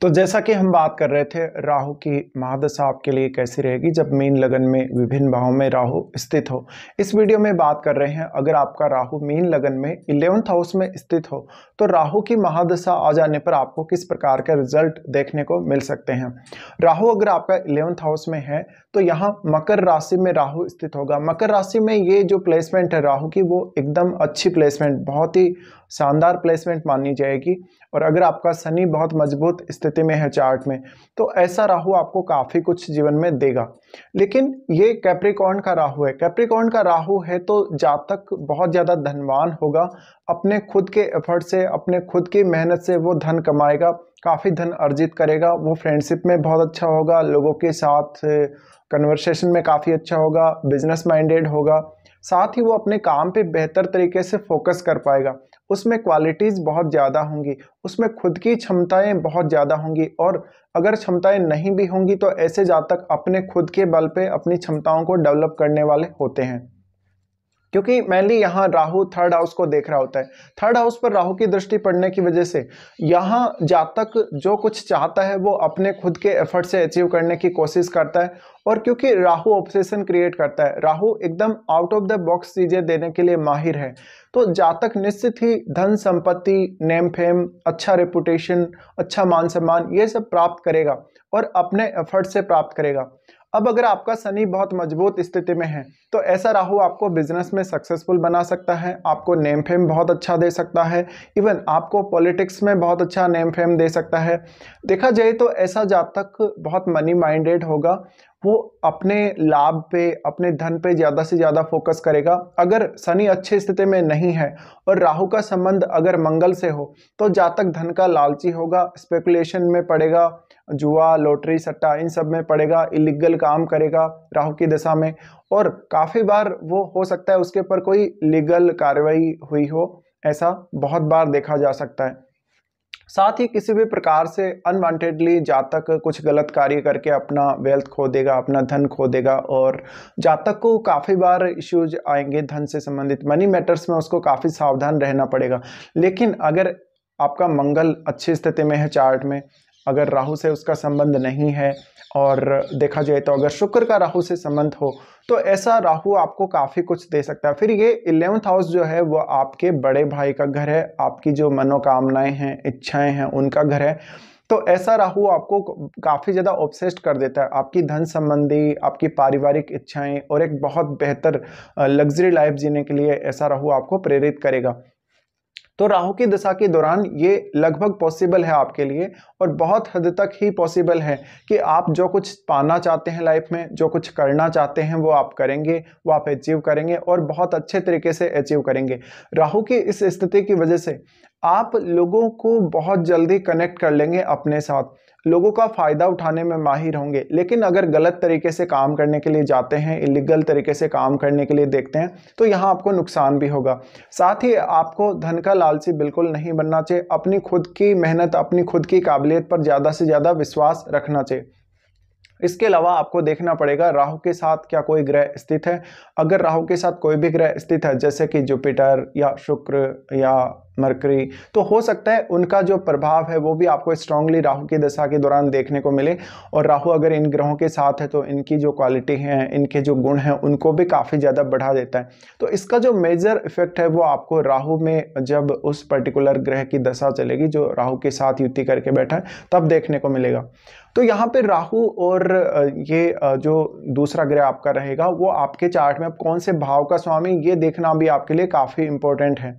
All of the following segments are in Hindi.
तो जैसा कि हम बात कर रहे थे राहु की महादशा आपके लिए कैसी रहेगी जब मीन लगन में विभिन्न भावों में राहु स्थित हो इस वीडियो में बात कर रहे हैं अगर आपका राहु मीन लगन में इलेवंथ हाउस में स्थित हो तो राहु की महादशा आ जाने पर आपको किस प्रकार के रिजल्ट देखने को मिल सकते हैं राहु अगर आपका इलेवंथ हाउस में है तो यहाँ मकर राशि में राहु स्थित होगा मकर राशि में ये जो प्लेसमेंट है राहु की वो एकदम अच्छी प्लेसमेंट बहुत ही शानदार प्लेसमेंट मानी जाएगी और अगर आपका शनि बहुत मजबूत स्थित स्थिति में है चार्ट में तो ऐसा राहु आपको काफ़ी कुछ जीवन में देगा लेकिन ये कैप्रिकॉर्न का राहु है कैप्रिकॉर्न का राहु है तो जातक बहुत ज़्यादा धनवान होगा अपने खुद के एफर्ट से अपने खुद की मेहनत से वो धन कमाएगा काफ़ी धन अर्जित करेगा वो फ्रेंडशिप में बहुत अच्छा होगा लोगों के साथ कन्वर्सेशन में काफ़ी अच्छा होगा बिजनेस माइंडेड होगा साथ ही वो अपने काम पे बेहतर तरीके से फोकस कर पाएगा उसमें क्वालिटीज़ बहुत ज़्यादा होंगी उसमें खुद की क्षमताएं बहुत ज़्यादा होंगी और अगर क्षमताएं नहीं भी होंगी तो ऐसे जातक अपने खुद के बल पे अपनी क्षमताओं को डेवलप करने वाले होते हैं क्योंकि मेनली यहाँ राहु थर्ड हाउस को देख रहा होता है थर्ड हाउस पर राहु की दृष्टि पड़ने की वजह से यहाँ जातक जो कुछ चाहता है वो अपने खुद के एफर्ट से अचीव करने की कोशिश करता है और क्योंकि राहु ऑब्सेशन क्रिएट करता है राहु एकदम आउट ऑफ द बॉक्स चीज़ें देने के लिए माहिर है तो जातक निश्चित ही धन संपत्ति नेम फेम अच्छा रेपुटेशन अच्छा मान सम्मान ये सब प्राप्त करेगा और अपने एफर्ट से प्राप्त करेगा अब अगर आपका शनि बहुत मजबूत स्थिति में है तो ऐसा राहु आपको बिजनेस में सक्सेसफुल बना सकता है आपको नेम फेम बहुत अच्छा दे सकता है इवन आपको पॉलिटिक्स में बहुत अच्छा नेम फेम दे सकता है देखा जाए तो ऐसा जातक बहुत मनी माइंडेड होगा वो अपने लाभ पे अपने धन पे ज़्यादा से ज़्यादा फोकस करेगा अगर शनि अच्छे स्थिति में नहीं है और राहु का संबंध अगर मंगल से हो तो जातक धन का लालची होगा स्पेकुलेशन में पड़ेगा जुआ लॉटरी सट्टा इन सब में पड़ेगा इलीगल काम करेगा राहु की दशा में और काफ़ी बार वो हो सकता है उसके ऊपर कोई लीगल कार्रवाई हुई हो ऐसा बहुत बार देखा जा सकता है साथ ही किसी भी प्रकार से अनवांटेडली जातक कुछ गलत कार्य करके अपना वेल्थ खो देगा अपना धन खो देगा और जातक को काफ़ी बार इश्यूज आएंगे धन से संबंधित मनी मैटर्स में उसको काफ़ी सावधान रहना पड़ेगा लेकिन अगर आपका मंगल अच्छी स्थिति में है चार्ट में अगर राहु से उसका संबंध नहीं है और देखा जाए तो अगर शुक्र का राहु से संबंध हो तो ऐसा राहु आपको काफ़ी कुछ दे सकता है फिर ये इलेवंथ हाउस जो है वो आपके बड़े भाई का घर है आपकी जो मनोकामनाएं हैं इच्छाएं हैं उनका घर है तो ऐसा राहु आपको काफ़ी ज़्यादा ऑब्सेस्ड कर देता है आपकी धन संबंधी आपकी पारिवारिक इच्छाएं और एक बहुत बेहतर लग्जरी लाइफ जीने के लिए ऐसा राहु आपको प्रेरित करेगा तो राहु की दशा के दौरान ये लगभग पॉसिबल है आपके लिए और बहुत हद तक ही पॉसिबल है कि आप जो कुछ पाना चाहते हैं लाइफ में जो कुछ करना चाहते हैं वो आप करेंगे वो आप अचीव करेंगे और बहुत अच्छे तरीके से अचीव करेंगे राहु की इस स्थिति की वजह से आप लोगों को बहुत जल्दी कनेक्ट कर लेंगे अपने साथ लोगों का फ़ायदा उठाने में माहिर होंगे लेकिन अगर गलत तरीके से काम करने के लिए जाते हैं इलीगल तरीके से काम करने के लिए देखते हैं तो यहाँ आपको नुकसान भी होगा साथ ही आपको धन का लालची बिल्कुल नहीं बनना चाहिए अपनी खुद की मेहनत अपनी खुद की काबिलियत पर ज़्यादा से ज़्यादा विश्वास रखना चाहिए इसके अलावा आपको देखना पड़ेगा राहु के साथ क्या कोई ग्रह स्थित है अगर राहु के साथ कोई भी ग्रह स्थित है जैसे कि जुपिटर या शुक्र या मरकरी तो हो सकता है उनका जो प्रभाव है वो भी आपको स्ट्रांगली राहु की दशा के दौरान देखने को मिले और राहु अगर इन ग्रहों के साथ है तो इनकी जो क्वालिटी है इनके जो गुण हैं उनको भी काफ़ी ज़्यादा बढ़ा देता है तो इसका जो मेजर इफेक्ट है वो आपको राहु में जब उस पर्टिकुलर ग्रह की दशा चलेगी जो राहु के साथ युति करके बैठा है तब देखने को मिलेगा तो यहाँ पर राहु और ये जो दूसरा ग्रह आपका रहेगा वो आपके चार्ट में कौन से भाव का स्वामी ये देखना भी आपके लिए काफ़ी इंपॉर्टेंट है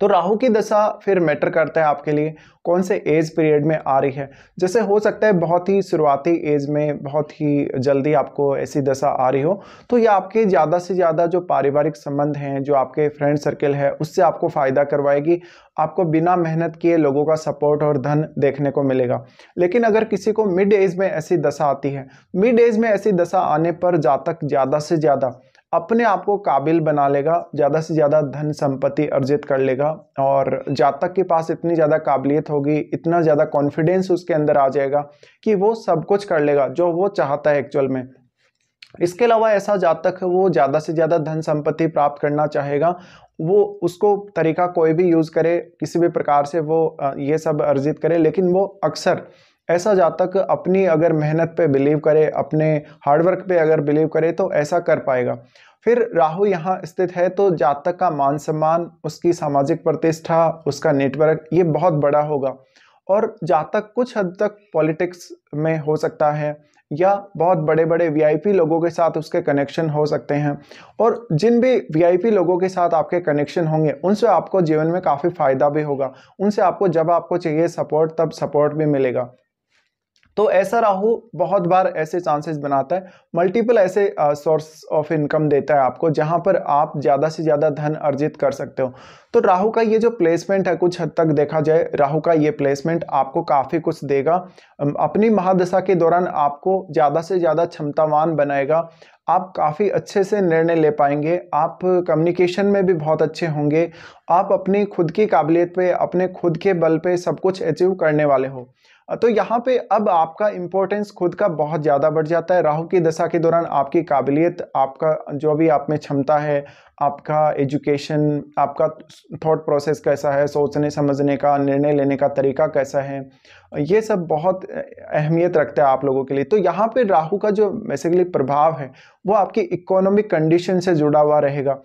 तो राहु की दशा फिर मैटर करता है आपके लिए कौन से एज पीरियड में आ रही है जैसे हो सकता है बहुत ही शुरुआती एज में बहुत ही जल्दी आपको ऐसी दशा आ रही हो तो ये आपके ज़्यादा से ज़्यादा जो पारिवारिक संबंध हैं जो आपके फ्रेंड सर्कल है उससे आपको फ़ायदा करवाएगी आपको बिना मेहनत किए लोगों का सपोर्ट और धन देखने को मिलेगा लेकिन अगर किसी को मिड एज में ऐसी दशा आती है मिड एज में ऐसी दशा आने पर जातक ज़्यादा से ज़्यादा अपने आप को काबिल बना लेगा ज़्यादा से ज़्यादा धन संपत्ति अर्जित कर लेगा और जातक के पास इतनी ज़्यादा काबिलियत होगी इतना ज़्यादा कॉन्फिडेंस उसके अंदर आ जाएगा कि वो सब कुछ कर लेगा जो वो चाहता है एक्चुअल में इसके अलावा ऐसा जातक वो ज़्यादा से ज़्यादा धन संपत्ति प्राप्त करना चाहेगा वो उसको तरीका कोई भी यूज़ करे किसी भी प्रकार से वो ये सब अर्जित करे लेकिन वो अक्सर ऐसा जातक अपनी अगर मेहनत पे बिलीव करे अपने हार्डवर्क पे अगर बिलीव करे तो ऐसा कर पाएगा फिर राहु यहाँ स्थित है तो जातक का मान सम्मान उसकी सामाजिक प्रतिष्ठा उसका नेटवर्क ये बहुत बड़ा होगा और जातक कुछ हद तक पॉलिटिक्स में हो सकता है या बहुत बड़े बड़े वीआईपी लोगों के साथ उसके कनेक्शन हो सकते हैं और जिन भी वीआईपी लोगों के साथ आपके कनेक्शन होंगे उनसे आपको जीवन में काफ़ी फ़ायदा भी होगा उनसे आपको जब आपको चाहिए सपोर्ट तब सपोर्ट भी मिलेगा तो ऐसा राहु बहुत बार ऐसे चांसेस बनाता है मल्टीपल ऐसे सोर्स ऑफ इनकम देता है आपको जहाँ पर आप ज़्यादा से ज़्यादा धन अर्जित कर सकते हो तो राहु का ये जो प्लेसमेंट है कुछ हद तक देखा जाए राहु का ये प्लेसमेंट आपको काफ़ी कुछ देगा अपनी महादशा के दौरान आपको ज़्यादा से ज़्यादा क्षमतावान बनाएगा आप काफ़ी अच्छे से निर्णय ले पाएंगे आप कम्युनिकेशन में भी बहुत अच्छे होंगे आप अपनी खुद की काबिलियत पे अपने खुद के बल पे सब कुछ अचीव करने वाले हो तो यहाँ पे अब आपका इम्पोर्टेंस खुद का बहुत ज़्यादा बढ़ जाता है राहु की दशा के दौरान आपकी काबिलियत आपका जो भी आप में क्षमता है आपका एजुकेशन आपका थॉट प्रोसेस कैसा है सोचने समझने का निर्णय लेने का तरीका कैसा है ये सब बहुत अहमियत रखता है आप लोगों के लिए तो यहाँ पे राहु का जो बेसिकली प्रभाव है वो आपकी इकोनॉमिक कंडीशन से जुड़ा हुआ रहेगा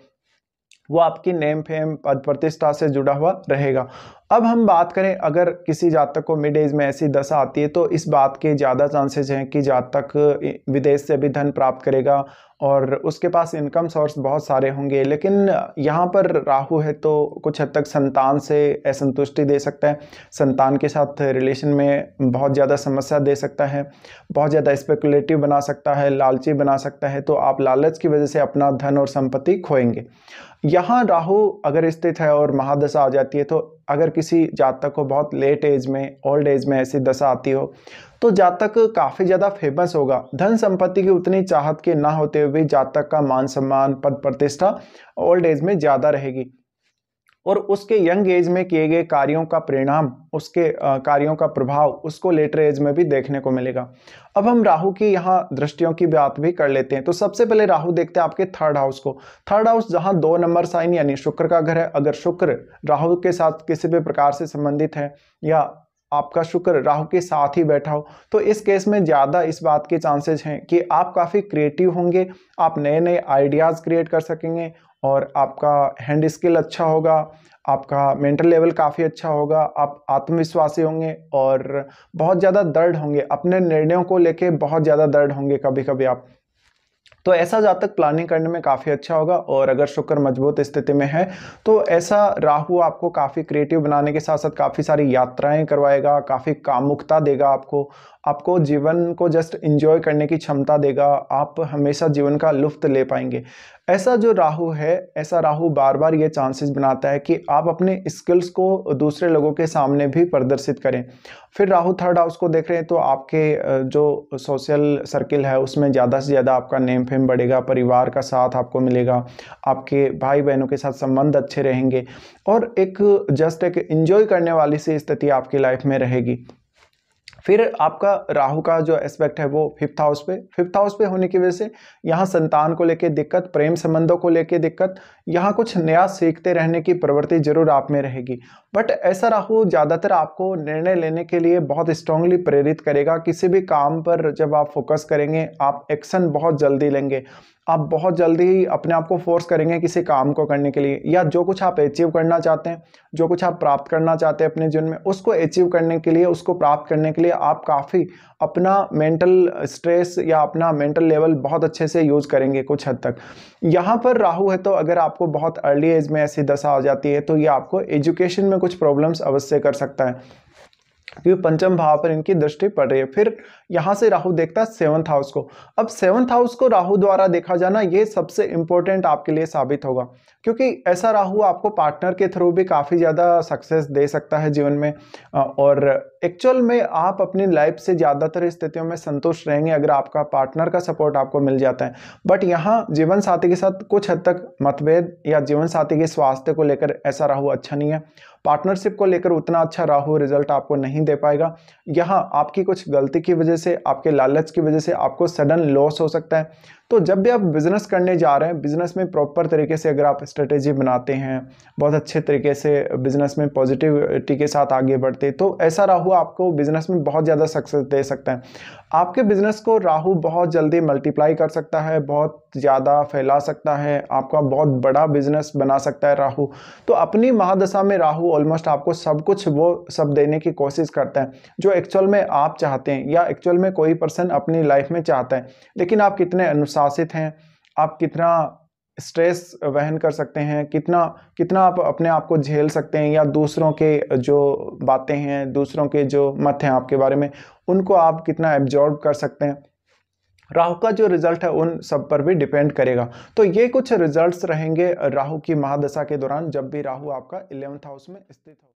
वो आपकी नेम फेम पद प्रतिष्ठा से जुड़ा हुआ रहेगा अब हम बात करें अगर किसी जातक को मिड एज में ऐसी दशा आती है तो इस बात के ज़्यादा चांसेस हैं कि जातक विदेश से भी धन प्राप्त करेगा और उसके पास इनकम सोर्स बहुत सारे होंगे लेकिन यहाँ पर राहु है तो कुछ हद तक संतान से असंतुष्टि दे सकता है संतान के साथ रिलेशन में बहुत ज़्यादा समस्या दे सकता है बहुत ज़्यादा स्पेकुलेटिव बना सकता है लालची बना सकता है तो आप लालच की वजह से अपना धन और संपत्ति खोएंगे यहाँ राहु अगर स्थित है और महादशा आ जाती है तो अगर किसी जातक को बहुत लेट एज में ओल्ड एज में ऐसी दशा आती हो तो जातक काफ़ी ज़्यादा फेमस होगा धन संपत्ति की उतनी चाहत के ना होते हुए जातक का मान सम्मान पद प्रतिष्ठा ओल्ड एज में ज़्यादा रहेगी और उसके यंग एज में किए गए कार्यों का परिणाम उसके कार्यों का प्रभाव उसको लेटर एज में भी देखने को मिलेगा अब हम राहु की यहाँ दृष्टियों की बात भी कर लेते हैं तो सबसे पहले राहु देखते हैं आपके थर्ड हाउस को थर्ड हाउस जहाँ दो नंबर साइन यानी शुक्र का घर है अगर शुक्र राहु के साथ किसी भी प्रकार से संबंधित है या आपका शुक्र राहु के साथ ही बैठा हो तो इस केस में ज़्यादा इस बात के चांसेस हैं कि आप काफ़ी क्रिएटिव होंगे आप नए नए आइडियाज़ क्रिएट कर सकेंगे और आपका हैंड स्किल अच्छा होगा आपका मेंटल लेवल काफ़ी अच्छा होगा आप आत्मविश्वासी होंगे और बहुत ज़्यादा दर्द होंगे अपने निर्णयों को लेके बहुत ज़्यादा दर्द होंगे कभी कभी आप तो ऐसा जातक प्लानिंग करने में काफ़ी अच्छा होगा और अगर शुक्र मजबूत स्थिति में है तो ऐसा राहु आपको काफ़ी क्रिएटिव बनाने के साथ साथ काफ़ी सारी यात्राएं करवाएगा काफ़ी कामुकता देगा आपको आपको जीवन को जस्ट इंजॉय करने की क्षमता देगा आप हमेशा जीवन का लुफ्त ले पाएंगे ऐसा जो राहु है ऐसा राहु बार बार ये चांसेस बनाता है कि आप अपने स्किल्स को दूसरे लोगों के सामने भी प्रदर्शित करें फिर राहु थर्ड हाउस को देख रहे हैं तो आपके जो सोशल सर्किल है उसमें ज़्यादा से ज़्यादा आपका नेम फेम बढ़ेगा परिवार का साथ आपको मिलेगा आपके भाई बहनों के साथ संबंध अच्छे रहेंगे और एक जस्ट एक इंजॉय करने वाली सी स्थिति आपकी लाइफ में रहेगी फिर आपका राहु का जो एस्पेक्ट है वो फिफ्थ हाउस पे फिफ्थ हाउस पे होने की वजह से यहाँ संतान को लेके दिक्कत प्रेम संबंधों को लेके दिक्कत यहाँ कुछ नया सीखते रहने की प्रवृत्ति जरूर आप में रहेगी बट ऐसा राहु ज़्यादातर आपको निर्णय लेने के लिए बहुत स्ट्रांगली प्रेरित करेगा किसी भी काम पर जब आप फोकस करेंगे आप एक्शन बहुत जल्दी लेंगे आप बहुत जल्दी ही अपने आप को फोर्स करेंगे किसी काम को करने के लिए या जो कुछ आप अचीव करना चाहते हैं जो कुछ आप प्राप्त करना चाहते हैं अपने जीवन में उसको अचीव करने के लिए उसको प्राप्त करने के लिए आप काफ़ी अपना मेंटल स्ट्रेस या अपना मेंटल लेवल बहुत अच्छे से यूज़ करेंगे कुछ हद तक यहाँ पर राहु है तो अगर आपको बहुत अर्ली एज में ऐसी दशा हो जाती है तो ये आपको एजुकेशन में कुछ प्रॉब्लम्स अवश्य कर सकता है क्योंकि पंचम भाव पर इनकी दृष्टि पड़ रही है फिर यहाँ से राहु देखता है सेवंथ हाउस को अब सेवंथ हाउस को राहु द्वारा देखा जाना ये सबसे इंपॉर्टेंट आपके लिए साबित होगा क्योंकि ऐसा राहु आपको पार्टनर के थ्रू भी काफ़ी ज़्यादा सक्सेस दे सकता है जीवन में और एक्चुअल में आप अपनी लाइफ से ज़्यादातर स्थितियों में संतुष्ट रहेंगे अगर आपका पार्टनर का सपोर्ट आपको मिल जाता है बट यहाँ जीवन साथी के साथ कुछ हद तक मतभेद या जीवन साथी के स्वास्थ्य को लेकर ऐसा राहु अच्छा नहीं है पार्टनरशिप को लेकर उतना अच्छा राहु रिजल्ट आपको नहीं दे पाएगा यहाँ आपकी कुछ गलती की वजह से आपके लालच की वजह से आपको सडन लॉस हो सकता है तो जब भी आप बिज़नेस करने जा रहे हैं बिज़नेस में प्रॉपर तरीके से अगर आप स्ट्रेटेजी बनाते हैं बहुत अच्छे तरीके से बिज़नेस में पॉजिटिविटी के साथ आगे बढ़ते तो ऐसा राहु आपको बिज़नेस में बहुत ज़्यादा सक्सेस दे सकता है आपके बिज़नेस को राहु बहुत जल्दी मल्टीप्लाई कर सकता है बहुत ज़्यादा फैला सकता है आपका बहुत बड़ा बिजनेस बना सकता है राहू तो अपनी महादशा में राहू ऑलमोस्ट आपको सब कुछ वो सब देने की कोशिश करता है जो एक्चुअल में आप चाहते हैं या एक्चुअल में कोई पर्सन अपनी लाइफ में चाहता है लेकिन आप कितने अनुसार अनुशासित हैं आप कितना स्ट्रेस वहन कर सकते हैं कितना कितना आप अपने आप को झेल सकते हैं या दूसरों के जो बातें हैं दूसरों के जो मत हैं आपके बारे में उनको आप कितना एब्जॉर्ब कर सकते हैं राहु का जो रिजल्ट है उन सब पर भी डिपेंड करेगा तो ये कुछ रिजल्ट्स रहेंगे राहु की महादशा के दौरान जब भी राहु आपका इलेवंथ हाउस में स्थित हो